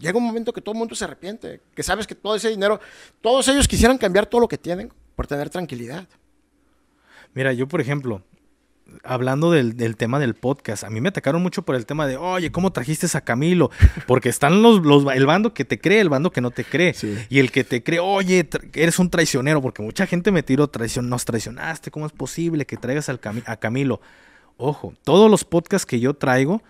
Llega un momento que todo el mundo se arrepiente, que sabes que todo ese dinero, todos ellos quisieran cambiar todo lo que tienen por tener tranquilidad. Mira, yo por ejemplo, hablando del, tema del podcast, a mí me atacaron mucho por el tema de, oye, ¿cómo trajiste a Camilo? Porque están los, el bando que te cree, el bando que no te cree. Y el que te cree, oye, eres un traicionero, porque mucha gente me tiró traición, nos traicionaste, ¿cómo es posible que traigas a Camilo? Ojo, todos los podcasts que yo traigo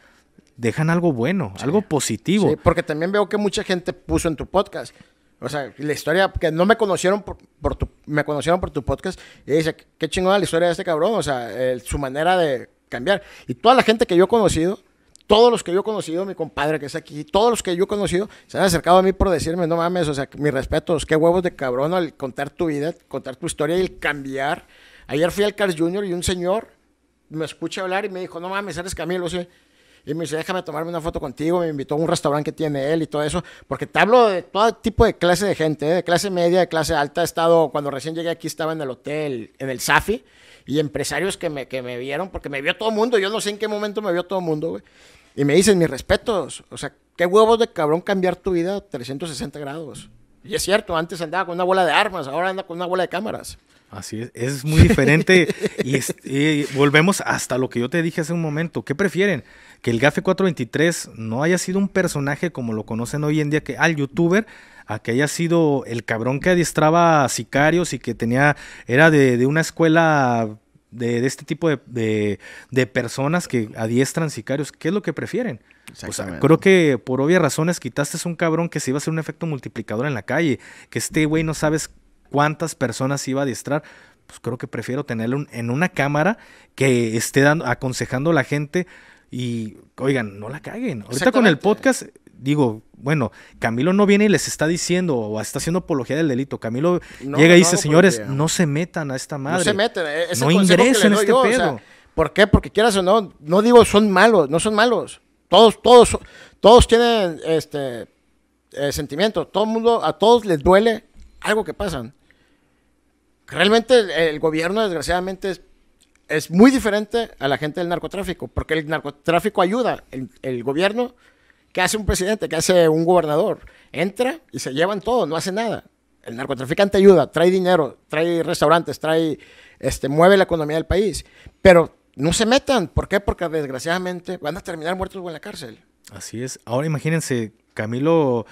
dejan algo bueno, algo positivo. porque también veo que mucha gente puso en tu podcast. O sea, la historia, que no me conocieron por, por tu, me conocieron por tu podcast y dice, qué chingona la historia de este cabrón, o sea, su manera de cambiar. Y toda la gente que yo he conocido, todos los que yo he conocido, mi compadre que es aquí, todos los que yo he conocido, se han acercado a mí por decirme, no mames, o sea, mis respetos, qué huevos de cabrón al contar tu vida, contar tu historia y el cambiar. Ayer fui al Cars Junior y un señor me escucha hablar y me dijo, no mames, eres Camilo, sea... Y me dice, déjame tomarme una foto contigo. Me invitó a un restaurante que tiene él y todo eso. Porque te hablo de todo tipo de clase de gente, ¿eh? de clase media, de clase alta. He estado, cuando recién llegué aquí, estaba en el hotel, en el Safi. Y empresarios que me, que me vieron, porque me vio todo el mundo. Yo no sé en qué momento me vio todo el mundo, güey. Y me dicen, mis respetos. O sea, qué huevos de cabrón cambiar tu vida 360 grados. Y es cierto, antes andaba con una bola de armas, ahora anda con una bola de cámaras. Así es, es muy diferente. y, y, volvemos hasta lo que yo te dije hace un momento. ¿Qué prefieren? que el Gafe 423 no haya sido un personaje como lo conocen hoy en día, que al youtuber, a que haya sido el cabrón que adiestraba sicarios y que tenía, era de, una escuela de, este tipo de, de, personas que adiestran sicarios, ¿qué es lo que prefieren? O creo que por obvias razones quitaste a un cabrón que se iba a hacer un efecto multiplicador en la calle, que este güey no sabes cuántas personas iba a adiestrar. Pues creo que prefiero tenerlo en una cámara que esté dando, aconsejando a la gente y oigan, no la caguen. Ahorita con el podcast, digo, bueno, Camilo no viene y les está diciendo o está haciendo apología del delito. Camilo llega y dice, señores, no se metan a esta madre. No se meten e-, no ingresen en este pedo. ¿Por qué? Porque quieras o no, no digo son malos, no son malos. Todos, todos, todos tienen este eh, sentimiento. Todo mundo, a todos les duele algo que pasan. Realmente el, el gobierno, desgraciadamente, es es muy diferente a la gente del narcotráfico, porque el narcotráfico ayuda, el, el gobierno, ¿qué hace un presidente? ¿Qué hace un gobernador? Entra y se llevan todo, no hace nada. El narcotraficante ayuda, trae dinero, trae restaurantes, trae, este, mueve la economía del país, pero no se metan, ¿por qué? Porque desgraciadamente van a terminar muertos en la cárcel. Así es, ahora imagínense, Camilo...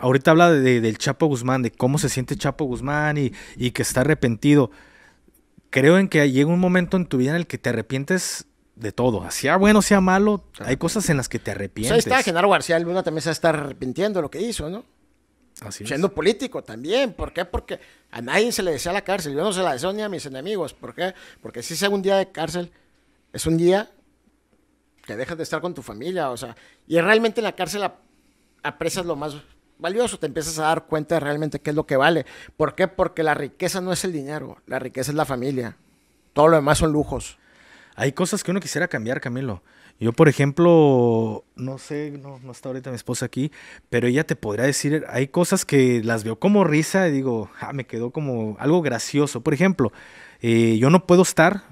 ahorita habla de, del Chapo Guzmán, de cómo se siente Chapo Guzmán y, y que está arrepentido creo en que llega un momento en tu vida en el que te arrepientes de todo. Sea bueno, sea malo, hay cosas en las que te arrepientes. ahí está Genaro García Luna también se estar arrepintiendo de lo que hizo, ¿no? Así Siendo político también. ¿Por qué? Porque a nadie se le desea la cárcel. Yo no se la deseo ni a mis enemigos. ¿Por qué? Porque si sea un día de cárcel, es un día que dejas de estar con tu familia. O sea, y realmente en la cárcel apresas lo más valioso, te empiezas a dar cuenta realmente qué es lo que vale. ¿Por qué? Porque la riqueza no es el dinero, la riqueza es la familia. Todo lo demás son lujos. Hay cosas que uno quisiera cambiar, Camilo. Yo, por ejemplo, no sé, no, está ahorita mi esposa aquí, pero ella te podría decir, hay cosas que las veo como risa y digo, ah, me quedó como algo gracioso. Por ejemplo, eh, yo no puedo estar,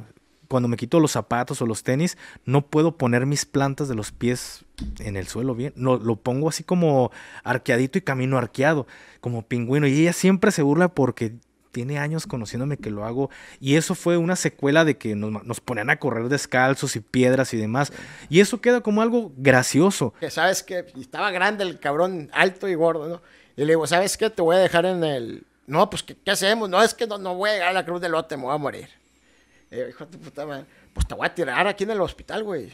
cuando me quito los zapatos o los tenis, no puedo poner mis plantas de los pies en el suelo bien. No, lo pongo así como arqueadito y camino arqueado, como pingüino. Y ella siempre se burla porque tiene años conociéndome que lo hago. Y eso fue una secuela de que nos, ponían a correr descalzos y piedras y demás. Y eso queda como algo gracioso. Que sabes que estaba grande el cabrón, alto y gordo, ¿no? Y le digo, ¿sabes qué? Te voy a dejar en el. No, pues, ¿qué, hacemos? No, es que no, voy a llegar a la cruz del lote, me voy a morir. Eh, hijo de puta madre. Pues te voy a tirar aquí en el hospital, güey.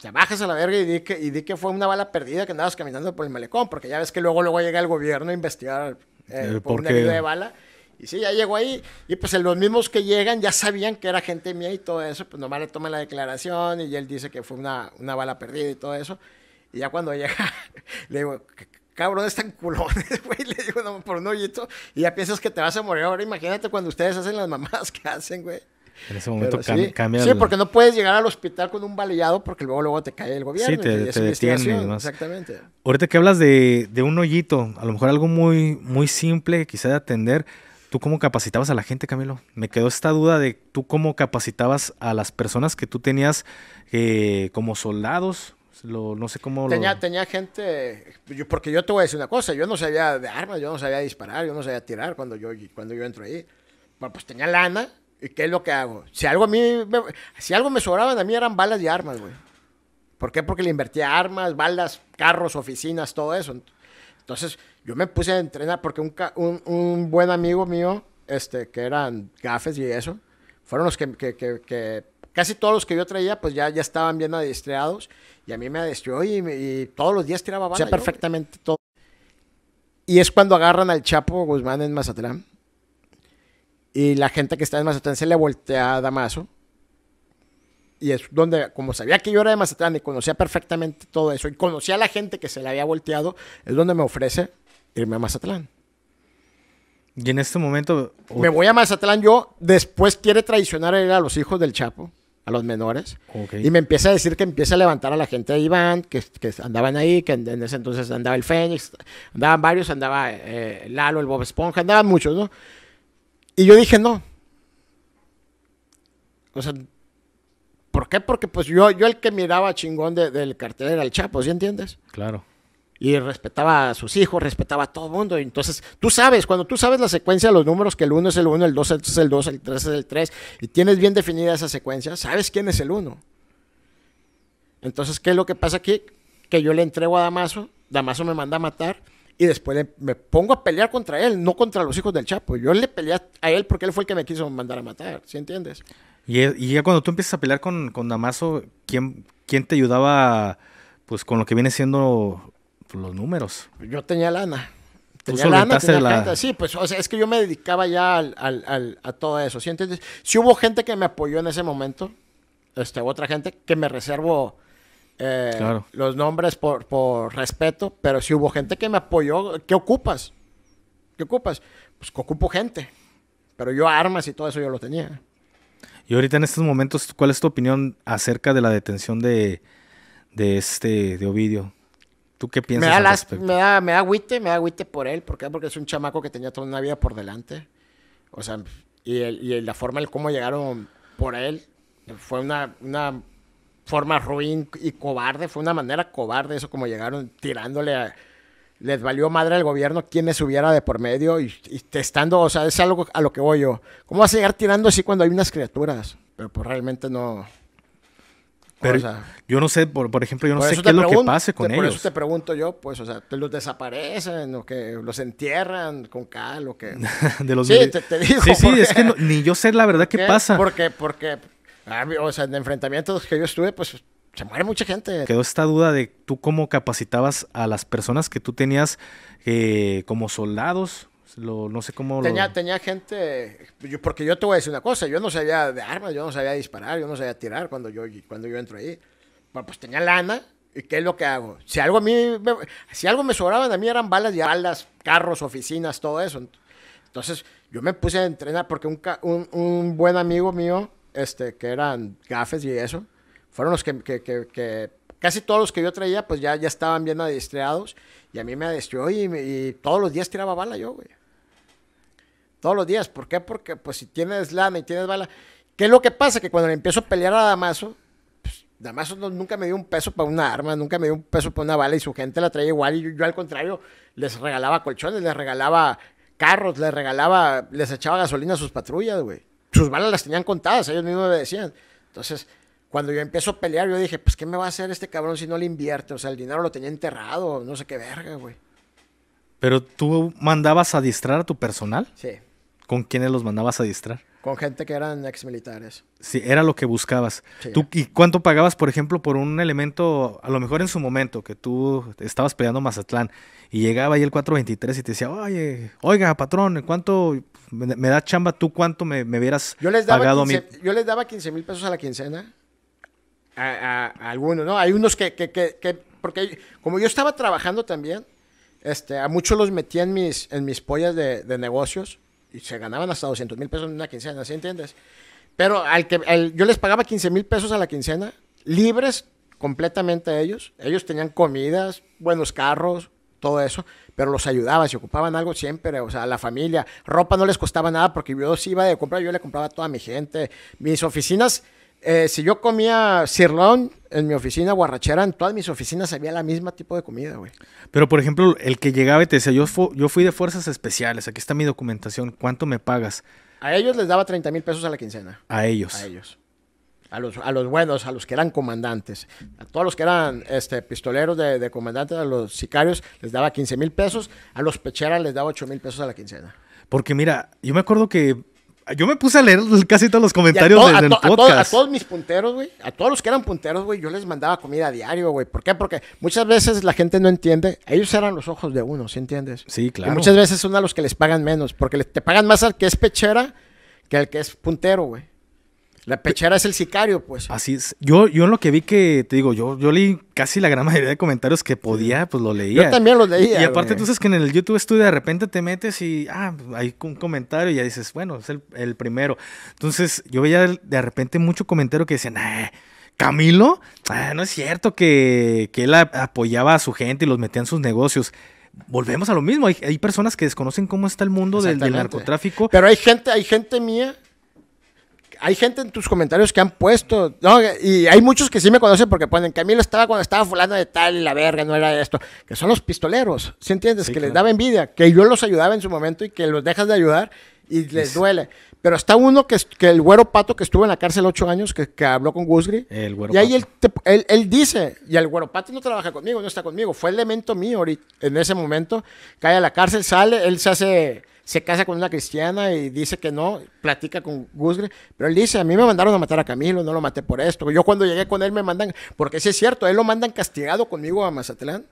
Te bajas a la verga y di, que, y di que fue una bala perdida que andabas caminando por el malecón, porque ya ves que luego, luego llega el gobierno a investigar eh, eh, por una herida de bala. Y sí, ya llegó ahí. Y pues los mismos que llegan ya sabían que era gente mía y todo eso. Pues nomás le toman la declaración y él dice que fue una, bala perdida y todo eso. Y ya cuando llega, le digo, cabrón, están culones, güey. Le digo, no, por un hoyito. Y ya piensas que te vas a morir ahora. Imagínate cuando ustedes hacen las mamadas que hacen, güey. En ese momento cambia. Sí, porque no puedes llegar al hospital con un baleado porque luego luego te cae el gobierno. Sí, te, Exactamente. Ahorita que hablas de, un hoyito, a lo mejor algo muy, muy simple quizá de atender. ¿Tú cómo capacitabas a la gente, Camilo? Me quedó esta duda de tú cómo capacitabas a las personas que tú tenías eh, como soldados, no sé cómo tenía, gente, porque yo te voy a decir una cosa, yo no sabía de armas, yo no sabía disparar, yo no sabía tirar cuando yo, cuando yo entro ahí. Bueno, pues tenía lana ¿Y qué es lo que hago? Si algo a mí, me, si algo me sobraban a mí eran balas y armas, güey. ¿Por qué? Porque le invertía armas, balas, carros, oficinas, todo eso. Entonces, yo me puse a entrenar porque un, un, un buen amigo mío, este, que eran gafes y eso, fueron los que, casi todos los que yo traía, pues ya, ya estaban bien adiestreados. Y a mí me adiestró y, todos los días tiraba balas. O sea, perfectamente todo. Y es cuando agarran al Chapo Guzmán en Mazatlán y la gente que está en Mazatlán se le voltea a Damaso. Y es donde, como sabía que yo era de Mazatlán y conocía perfectamente todo eso, y conocía a la gente que se le había volteado, es donde me ofrece irme a Mazatlán. Y en este momento. Me voy a Mazatlán yo. Después quiere traicionar a los hijos del Chapo, a los menores. Y me empieza a decir que empieza a levantar a la gente de Iván, que, andaban ahí, que en, ese entonces andaba el Fénix, andaban varios, andaba eh, Lalo, el Bob Esponja, andaban muchos, ¿no? Y yo dije, no. O sea, ¿por qué? Porque pues yo, yo el que miraba chingón del cartel era el Chapo, ¿sí entiendes? Claro. Y respetaba a sus hijos, respetaba a todo el mundo. entonces, tú sabes, cuando tú sabes la secuencia de los números, que el 1 es el 1, el 2 es el 2, el 3 es el 3, y tienes bien definida esa secuencia, sabes quién es el 1. Entonces, ¿qué es lo que pasa aquí? Que yo le entrego a Damaso, Damaso me manda a matar, y después me pongo a pelear contra él, no contra los hijos del Chapo. Yo le peleé a él porque él fue el que me quiso mandar a matar, ¿sí entiendes? Y, eh, ya cuando tú empiezas a pelear con, Damaso, ¿quién, ¿quién te ayudaba pues con lo que viene siendo pues, los números? Yo tenía lana. Tenía lana, tenía Sí, pues es que yo me dedicaba ya a todo eso, ¿sí entiendes? Si hubo gente que me apoyó en ese momento, este, otra gente que me reservo eh, los nombres por, por, respeto, pero si hubo gente que me apoyó, ¿qué ocupas? ¿Qué ocupas? Pues que ocupo gente, pero yo armas y todo eso yo lo tenía. Y ahorita en estos momentos, ¿cuál es tu opinión acerca de la detención de, de este, de Ovidio? ¿Tú qué piensas? Me al me da, me da agüite, me da agüite por él, ¿por qué? Porque es un chamaco que tenía toda una vida por delante. O sea, y, el, y la forma en cómo llegaron por él fue una, una forma ruin y cobarde, fue una manera cobarde eso como llegaron tirándole a, les valió madre al gobierno quienes hubiera de por medio y, testando, o sea, es algo a lo que voy yo. ¿Cómo vas a llegar tirando así cuando hay unas criaturas? Pero pues realmente no. Pero o sea, yo no sé, por, por ejemplo, yo no sé qué es lo que pase con ellos. Por eso te pregunto yo, pues, o sea, los desaparecen o que los entierran con cal o que... de los sí, te, digo, Sí, sí, es que ni yo sé la verdad qué, qué pasa. Porque, porque Ah, o en enfrentamientos que yo estuve, pues se muere mucha gente. Quedó esta duda de tú cómo capacitabas a las personas que tú tenías eh, como soldados. no sé cómo tenía, gente, yo, porque yo te voy a decir una cosa, yo no sabía de armas, yo no sabía disparar, yo no sabía tirar cuando yo, cuando yo entro ahí. Bueno, pues tenía lana, ¿Y qué es lo que hago? Si algo a mí, me, si algo me sobraban a mí eran balas y balas, carros, oficinas, todo eso. Entonces yo me puse a entrenar porque un, un, un buen amigo mío este, que eran gafes y eso, fueron los que, casi todos los que yo traía, pues ya, ya estaban bien adiestreados Y a mí me adiestró y, todos los días tiraba bala yo, güey. Todos los días. ¿Por qué? Porque pues si tienes lana y tienes bala. ¿Qué es lo que pasa? Que cuando le empiezo a pelear a Damaso, pues, Damaso nunca me dio un peso para una arma, nunca me dio un peso para una bala y su gente la traía igual. Y yo, yo al contrario, les regalaba colchones, les regalaba carros, les regalaba, les echaba gasolina a sus patrullas, güey sus balas las tenían contadas, ellos mismos me decían. Entonces, cuando yo empiezo a pelear, yo dije, pues, ¿qué me va a hacer este cabrón si no le invierte? O sea, el dinero lo tenía enterrado, no sé qué verga, güey. Pero tú mandabas a distrar a tu personal. Sí. ¿Con quiénes los mandabas a distrar? con gente que eran ex militares. Sí, era lo que buscabas. ¿Y cuánto pagabas, por ejemplo, por un elemento, a lo mejor en su momento, que tú estabas peleando Mazatlán y llegaba ahí el 423 y te decía, oye, oiga, patrón, ¿cuánto me, da chamba tú? ¿Cuánto me, me hubieras yo pagado 15, Yo les daba 15 mil pesos a la quincena. A, algunos, ¿no? Hay unos que, que, que, que, porque como yo estaba trabajando también, este, a muchos los metía en mis, en mis pollas de negocios y se ganaban hasta 200 mil pesos en una quincena, ¿sí entiendes? Pero al que, yo les pagaba 15 mil pesos a la quincena, libres completamente a ellos. Ellos tenían comidas, buenos carros, todo eso, pero los ayudaba, si ocupaban algo siempre, o sea, la familia, ropa no les costaba nada porque yo sí iba de comprar, yo le compraba a toda mi gente, mis oficinas eh, si yo comía cirlón en mi oficina, guarrachera, en todas mis oficinas había la misma tipo de comida, güey. Pero, por ejemplo, el que llegaba y te decía, yo, fui de fuerzas especiales, aquí está mi documentación, ¿cuánto me pagas? A ellos les daba 30 mil pesos a la quincena. A ellos. A ellos. A los, a buenos, a los que eran comandantes, a todos los que eran este, pistoleros de, de comandantes, a los sicarios les daba 15 mil pesos, a los pecheras les daba 8 mil pesos a la quincena. Porque mira, yo me acuerdo que yo me puse a leer casi todos los comentarios del, podcast. A, todos mis punteros, güey. A todos los que eran punteros, güey. Yo les mandaba comida a diario, güey. ¿Por qué? Porque muchas veces la gente no entiende. Ellos eran los ojos de uno, ¿sí entiendes? Sí, claro. Y muchas veces son a los que les pagan menos. Porque te pagan más al que es pechera que al que es puntero, güey. La pechera es el sicario, pues. Así es. Yo, yo lo que vi que, te digo, yo, yo leí casi la gran mayoría de comentarios que podía, pues lo leía. Yo también lo leía. Y, aparte entonces que en el YouTube Estudio de repente te metes y, ah, hay un comentario y ya dices, bueno, es el, primero. Entonces yo veía de repente mucho comentario que decían, ah, Camilo, ah, no es cierto que, él apoyaba a su gente y los metía en sus negocios volvemos a lo mismo. Hay, personas que desconocen cómo está el mundo del, del, narcotráfico. Pero hay gente, hay gente mía hay gente en tus comentarios que han puesto, y hay muchos que sí me conocen porque ponen, que a mí lo estaba cuando estaba fulano de tal y la verga, no era esto, que son los pistoleros, ¿sí entiendes? que les daba envidia, que yo los ayudaba en su momento y que los dejas de ayudar y les duele. Pero está uno que, que el güero pato que estuvo en la cárcel ocho años, que, que habló con Gusgri. y ahí él, dice, y el güero pato no trabaja conmigo, no está conmigo, fue el elemento mío ahorita, en ese momento, cae a la cárcel, sale, él se hace se casa con una cristiana y dice que no, platica con Guzgre, pero él dice, a mí me mandaron a matar a Camilo, no lo maté por esto. Yo cuando llegué con él me mandan, porque ese es cierto, él lo mandan castigado conmigo a Mazatlán.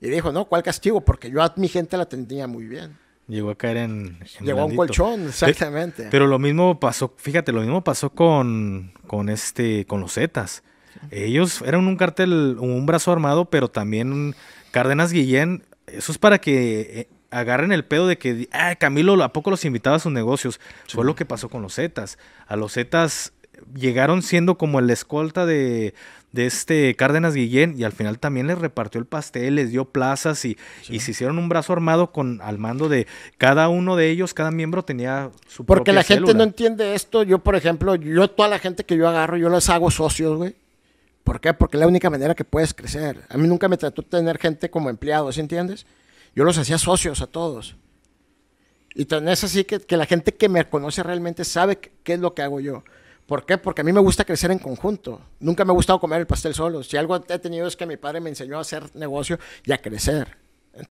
Y dijo, no, ¿cuál castigo? Porque yo a mi gente la atendía muy bien. Llegó a caer en... Llegó a un colchón, exactamente. Pero, lo mismo pasó, fíjate, lo mismo pasó con, con, este, con los Zetas. Ellos eran un cartel, un brazo armado, pero también Cárdenas Guillén, eso es para que eh, agarren el pedo de que, ah, Camilo, ¿a poco los invitaba a sus negocios? Fue lo que pasó con los Zetas. A los Zetas llegaron siendo como la escolta de, este Cárdenas Guillén y al final también les repartió el pastel, les dio plazas y, se hicieron un brazo armado con al mando de cada uno de ellos, cada miembro tenía su Porque la gente no entiende esto. Yo, por ejemplo, yo toda la gente que yo agarro, yo les hago socios, güey. ¿Por qué? Porque es la única manera que puedes crecer. A mí nunca me trató de tener gente como empleado, ¿sí entiendes? Yo los hacía socios a todos. Y tan es así que, que, la gente que me conoce realmente sabe qué es lo que hago yo. ¿Por qué? Porque a mí me gusta crecer en conjunto. Nunca me ha gustado comer el pastel solo. Si algo he tenido es que mi padre me enseñó a hacer negocio y a crecer.